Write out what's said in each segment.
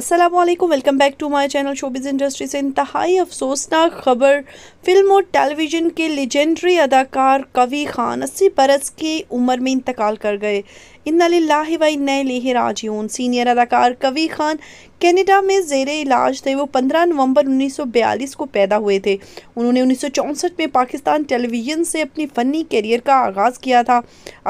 Aslam welcome back to my channel showbiz industry से इंतहाई अफसोसनाक ख़बर फिल्म और टेलीविज़न के लेजेंडरी अदाकार कवि ख़ान अस्सी बरस की उम्र में इंतकाल कर गए इन्नाह व इन्ना सीनियर अदाकार कवी खान कनाडा में जेर इलाज थे वो 15 नवंबर 1942 को पैदा हुए थे उन्होंने उन्नीस में पाकिस्तान टेलीविज़न से अपनी फ़नी करियर का आगाज़ किया था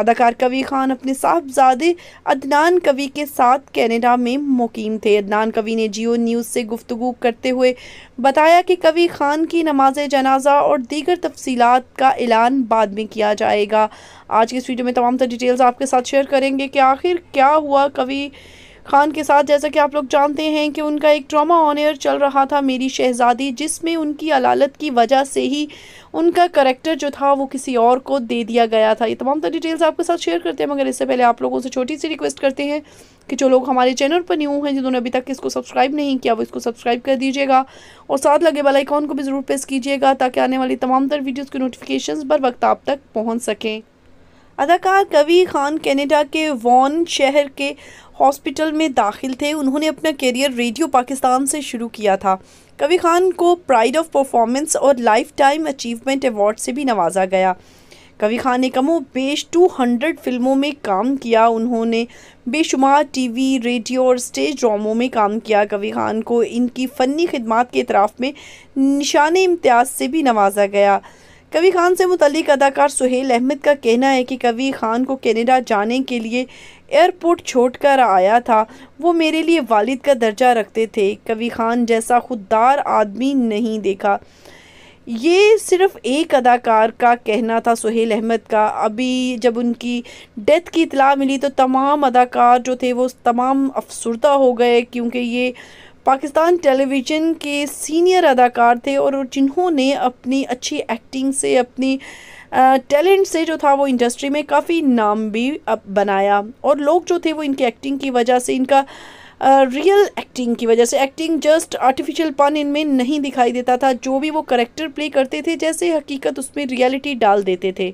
अदाकार कवी खान अपने साहबजादे अदनान कवी के साथ कनाडा में मुकीम थे अदनान कवी ने जियो न्यूज़ से गुफ्तु करते हुए बताया कि कवि खान की नमाज जनाजा और दीगर तफसीत का ऐलान बाद में किया जाएगा आज की इस वीडियो में तमाम तर डिटेल्स आपके साथ शेयर कर करेंगे कि आखिर क्या हुआ कवि खान के साथ जैसा कि आप लोग जानते हैं कि उनका एक ड्रामा ऑनियर चल रहा था मेरी शहजादी जिसमें उनकी अलालत की वजह से ही उनका करेक्टर जो था वो किसी और को दे दिया गया था ये तमाम तर डिटेल्स आपके साथ शेयर करते हैं मगर इससे पहले आप लोगों से छोटी सी रिक्वेस्ट करते हैं कि जो लोग हमारे चैनल पर न्यू हैं जिन्होंने अभी तक इसको सब्सक्राइब नहीं किया वो इसको सब्सक्राइब कर दीजिएगा और साथ लगे बेलाइकॉन को भी ज़रूर प्रेस कीजिएगा ताकि आने वाली तमाम तर वीडियोज़ की नोटिफिकेशन बर वक्त आप तक पहुँच सकें अदाकार कवि खान कनाडा के वॉन शहर के हॉस्पिटल में दाखिल थे उन्होंने अपना करियर रेडियो पाकिस्तान से शुरू किया था कवि खान को प्राइड ऑफ परफॉर्मेंस और लाइफ टाइम अचीवमेंट अवार्ड से भी नवाजा गया कवि खान ने कमो बेश टू हंड्रेड फिल्मों में काम किया उन्होंने बेशुमार टीवी रेडियो और स्टेज ड्रामों में काम किया कवि खान को इनकी फ़नी खिदमत के इतराफ़ में निशान इम्तियाज़ से भी नवाजा गया कवि खान से मुतलिक अदाकार सुहेल अहमद का कहना है कि कवि खान को कनाडा जाने के लिए एयरपोर्ट छोड़कर आया था वो मेरे लिए वालिद का दर्जा रखते थे कवि खान जैसा खुददार आदमी नहीं देखा ये सिर्फ एक अदाकार का कहना था सुहेल अहमद का अभी जब उनकी डेथ की इतला मिली तो तमाम अदाकार जो थे वो तमाम अफसरदा हो गए क्योंकि ये पाकिस्तान टेलीविज़न के सीनियर अदाकार थे और जिन्होंने अपनी अच्छी एक्टिंग से अपनी टैलेंट से जो था वो इंडस्ट्री में काफ़ी नाम भी बनाया और लोग जो थे वो इनकी एक्टिंग की वजह से इनका रियल uh, एक्टिंग की वजह से एक्टिंग जस्ट आर्टिफिशियल पन इनमें नहीं दिखाई देता था जो भी वो करेक्टर प्ले करते थे जैसे हकीकत उसमें रियलिटी डाल देते थे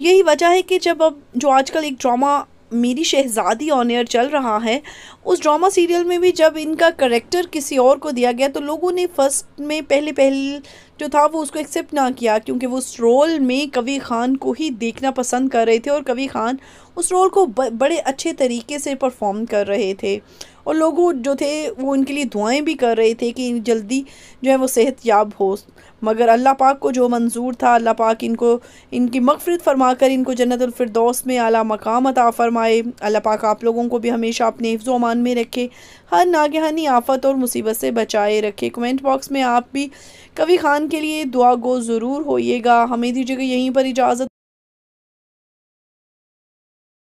यही वजह है कि जब अब जो आजकल एक ड्रामा मेरी शहजादी ऑन एयर चल रहा है उस ड्रामा सीरियल में भी जब इनका करेक्टर किसी और को दिया गया तो लोगों ने फर्स्ट में पहले पहले जो था वो उसको एक्सेप्ट ना किया क्योंकि वो उस रोल में कवि ख़ान को ही देखना पसंद कर रहे थे और कवि ख़ान उस रोल को बड़े अच्छे तरीके से परफॉर्म कर रहे थे और लोग जो थे वो इनके लिए दुआएं भी कर रहे थे कि जल्दी जो है वो सेहत याब हो मगर अल्लाह पाक को जो मंजूर था अल्लाह पाक इनको इनकी मकफ़रत फरमा कर इनको जन्नतफरदौस में आला मकाम अता फ़रमाए अल्लाह पाक आप लोगों को भी हमेशा अपने हिफ्ज़ अमान में रखे हर नागहानी आफत और मुसीबत से बचाए रखे कमेंट बॉक्स में आप भी कवि ख़ान के लिए दुआ गो ज़रूर होइएगा हमें दीजिएगा यहीं पर इजाज़त